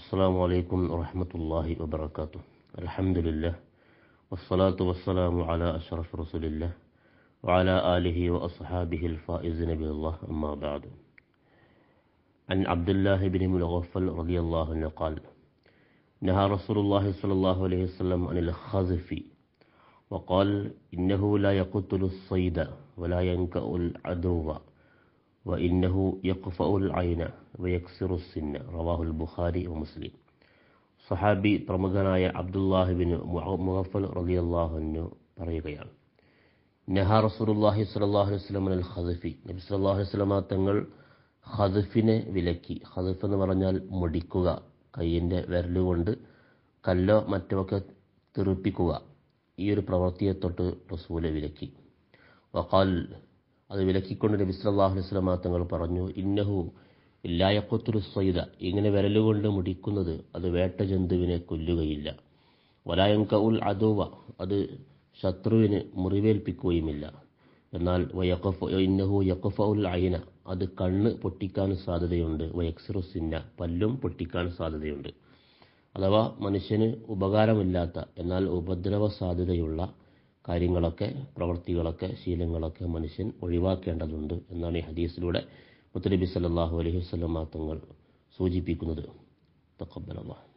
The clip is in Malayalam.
السلام عليكم ورحمة الله وبركاته الحمد لله والصلاة والسلام على أشرف رسول الله وعلى آله وأصحابه الفائزين بالله أما بعد عن عبد الله بن ملغفل رضي الله عنه قال نهى رسول الله صلى الله عليه وسلم عن الخزف وقال إنه لا يقتل الصيد ولا ينكأ العدو وإنه يقفأ العين ويكسر السن رواه البخاري ومسلم സഹാബി പ്രമുഖനായ അബ്ദുല്ലാഹിബിന് മുഹഫൽ റലിയല്ലാഹുവിന് പറയുകയാണ് നെഹ റസൂലുല്ലാഹി സ്വല്ലാഹു വസ്ലമൻ അൽ ഖദഫി നബി സല്ലാഹു വസ്ലമ തങ്ങൾ ഖദഫിനെ വിലക്കി ഖദഫ് എന്ന് പറഞ്ഞാൽ മുടിക്കുക കയ്യിൻ്റെ വിരലുകൊണ്ട് കല്ലോ മറ്റുമൊക്കെ തെറിപ്പിക്കുക ഈ ഒരു പ്രവൃത്തിയെ തൊട്ട് റസൂലെ വിലക്കി വഖാൽ അത് വിലക്കിക്കൊണ്ട് നബി സല്ലാഹു അലൈസ്ലാം തങ്ങൾ പറഞ്ഞു ഇന്നഹു ഇല്ലായക്കൊത്തൊരു സ്വൈത ഇങ്ങനെ വിരലുകൊണ്ട് മുടിക്കുന്നത് അത് വേട്ട ജന്തുവിനെ കൊല്ലുകയില്ല വലായങ്ക ഉൽ അദോവ അത് ശത്രുവിന് മുറിവേൽപ്പിക്കുകയുമില്ല എന്നാൽ വയക്കഫ് ഇന്നഹു യക്കഫ ഉൽ അയന അത് കണ്ണ് പൊട്ടിക്കാൻ സാധ്യതയുണ്ട് വയക്സിറു സിന്ന പല്ലും പൊട്ടിക്കാൻ സാധ്യതയുണ്ട് അഥവാ മനുഷ്യന് ഉപകാരമില്ലാത്ത എന്നാൽ ഉപദ്രവ സാധ്യതയുള്ള കാര്യങ്ങളൊക്കെ പ്രവൃത്തികളൊക്കെ ശീലങ്ങളൊക്കെ മനുഷ്യൻ ഒഴിവാക്കേണ്ടതുണ്ട് എന്നാണ് ഈ ഹദീസിലൂടെ മുത്തലബി സല്ലാഹു അലൈഹി വസ്ലമ തങ്ങൾ സൂചിപ്പിക്കുന്നത് തക്കബലമാണ്